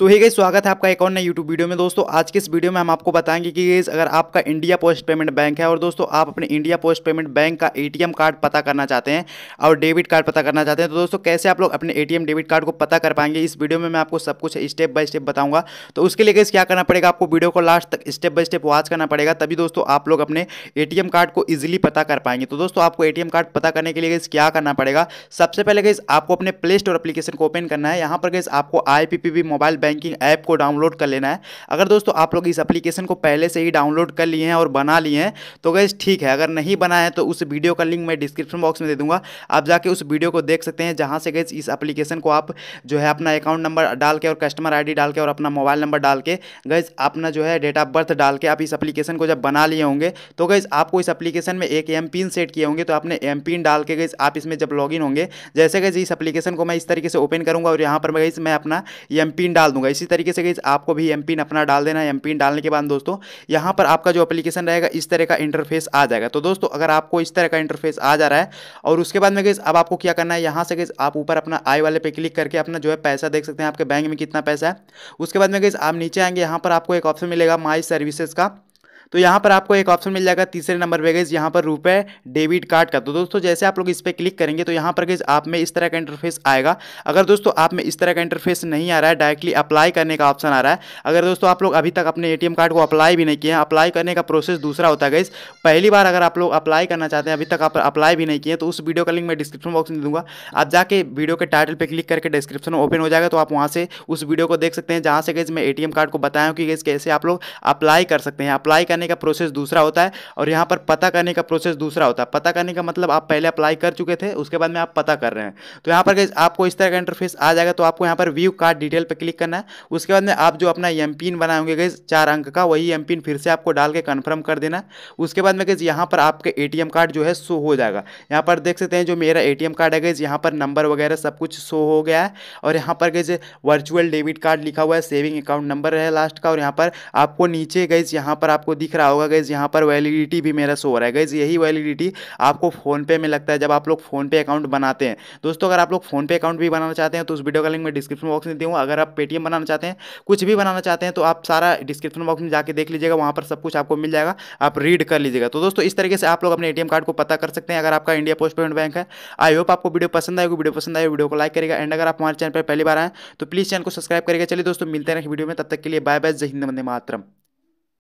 सो हे गई स्वागत है आपका एक और नए यूट्यूब वीडियो में दोस्तों आज के इस वीडियो में हम आपको बताएंगे कि गेज अगर आपका इंडिया पोस्ट पेमेंट बैंक है और दोस्तों आप अपने इंडिया पोस्ट पेमेंट बैंक का एटीएम कार्ड पता करना चाहते हैं और डेबिट कार्ड पता करना चाहते हैं तो दोस्तों कैसे आप लोग अपने एटीएम डेबिट कार्ड को पता कर पाएंगे इस वीडियो में मैं आपको सब कुछ स्टेप बाय स्टेप बताऊंगा तो उसके लिए गैस क्या करना पड़ेगा आपको वीडियो को लास्ट तक स्टेप बाय स्टेप वॉच करना पड़ेगा तभी दोस्तों आप लोग अपने ए कार्ड को ईजिली पता कर पाएंगे तो दोस्तों आपको ए कार्ड पता करने के लिए क्या करना पड़ेगा सबसे पहले गई आपको अपने प्ले स्टोर अपलीकेशन को ओपन करना है यहाँ पर गैस आपको आई मोबाइल बैंक बैंकिंग ऐप को डाउनलोड कर लेना है अगर दोस्तों आप लोग इस एप्लीकेशन को पहले से ही डाउनलोड कर लिए हैं और बना लिए हैं तो गैस ठीक है अगर नहीं बनाए हैं तो उस वीडियो का लिंक मैं डिस्क्रिप्शन बॉक्स में दे दूँगा आप जाके उस वीडियो को देख सकते हैं जहाँ से गैस इस एप्लीकेशन को आप जो है अपना अकाउंट नंबर डाल के और कस्टमर आई डाल के और अपना मोबाइल नंबर डाल के गैस अपना जो है डेट ऑफ बर्थ डाल के आप इस अपलीकेशन को जब बना लिए होंगे तो गैस आपको इस अपलीकेशन में एक एम पिन सेट किए होंगे तो आपने एम पिन डाल के गैस आप इसमें जब इन होंगे जैसे गैस इस एप्लीकेशन को मैं इस तरीके से ओपन करूँगा और यहाँ पर गई मैं अपना एम पिन डाल दूँगा दूंगा इसी तरीके से गाइज आपको भी एम अपना डाल देना है एम डालने के बाद दोस्तों यहाँ पर आपका जो अपलीकेशन रहेगा इस तरह का इंटरफेस आ जाएगा तो दोस्तों अगर आपको इस तरह का इंटरफेस आ जा रहा है और उसके बाद में गईज अब आपको क्या करना है यहाँ से गईज आप ऊपर अपना आई वाले पे क्लिक करके अपना जो है पैसा देख सकते हैं आपके बैंक में कितना पैसा है उसके बाद में गई आप नीचे आएंगे यहाँ पर आपको एक ऑप्शन मिलेगा माई सर्विसेज का तो यहाँ पर आपको एक ऑप्शन मिल जाएगा तीसरे नंबर पर गैस यहाँ पर रुपए डेबिट कार्ड का तो दोस्तों जैसे आप लोग इस पर क्लिक करेंगे तो यहाँ पर गैस आप में इस तरह का इंटरफेस आएगा अगर दोस्तों आप में इस तरह का इंटरफेस नहीं आ रहा है डायरेक्टली अप्लाई करने का ऑप्शन आ रहा है अगर दोस्तों आप लोग अभी तक अपने ए कार्ड को अप्लाई भी नहीं किए हैं अप्लाई करने का प्रोसेस दूसरा होता है गैस पहली बार अगर आप लोग अप्लाई करना चाहते हैं अभी तक आप अप्लाई भी नहीं किए तो उस वीडियो का लिंक मैं डिस्क्रिप्शन बॉक्स में दूंगा आप जाके वीडियो के टाइटल पर क्लिक करके डिस्क्रिप्शन ओपन हो जाएगा तो आप वहाँ से उस वीडियो को देख सकते हैं जहाँ से गैस मैं ए कार्ड को बताया हूँ कि गैस कैसे आप लोग अप्लाई कर सकते हैं अप्लाई करने करने का प्रोसेस दूसरा होता है और यहाँ पर पता करने का प्रोसेस दूसरा होता है पता करने का मतलब आप पहले अप्लाई कर चुके थे उसके बाद में आप पता कर रहे हैं तो यहाँ पर आपको इस तरह का इंटरफेस आ जाएगा तो आपको यहाँ पर व्यू कार्ड डिटेल पर क्लिक करना है उसके बाद में आप जो अपना एम पिन बनाएंगे होंगे गई चार अंक का वही एम पिन फिर से आपको डाल के कन्फर्म कर देना उसके बाद में गई यहाँ पर आपके ए कार्ड जो है शो हो जाएगा यहाँ पर देख सकते हैं जो मेरा ए कार्ड है गई यहाँ पर नंबर वगैरह सब कुछ शो हो गया है और यहाँ पर गई वर्चुअल डेबिट कार्ड लिखा हुआ है सेविंग अकाउंट नंबर है लास्ट का और यहाँ पर आपको नीचे गई यहाँ पर आपको दिख दिख रहा होगा गैज़ यहाँ पर वैलिडिटी भी मेरा सो रहा है गैज़ यही वैलिडिटी आपको फ़ोनपे में लगता है जब आप लोग फ़ोनपे अकाउंट बनाते हैं दोस्तों अगर आप लोग फ़ोनपे अकाउंट भी बनाना चाहते हैं तो उस वीडियो का लिंक मैं डिस्क्रिप्शन बॉक्स में दूँगा अगर आप पेटीएम बनाना चाहते हैं कुछ भी बनाना चाहते हैं तो आप सारा डिस्क्रिप्शन बॉक्स में जाकर देख लीजिएगा वहाँ पर सब कुछ आपको मिल जाएगा आप रीड कर लीजिएगा तो दोस्तों इस तरीके से आप लोग अपने एटीएम कार्ड को पता कर सकते हैं अगर आपका इंडिया पोस्ट पेमेंट बैंक है आई होप आपको वीडियो पसंद आएगी वीडियो पसंद आए वीडियो को लाइक करेगा एंड अगर आप हमारे चैनल पर पहली बार आए तो प्लीज़ चैनल को सब्सक्राइब करेगा चलिए दोस्तों मिलते हैं वीडियो में तब तक के लिए बाय बाय जय हिंद मंदे मातरम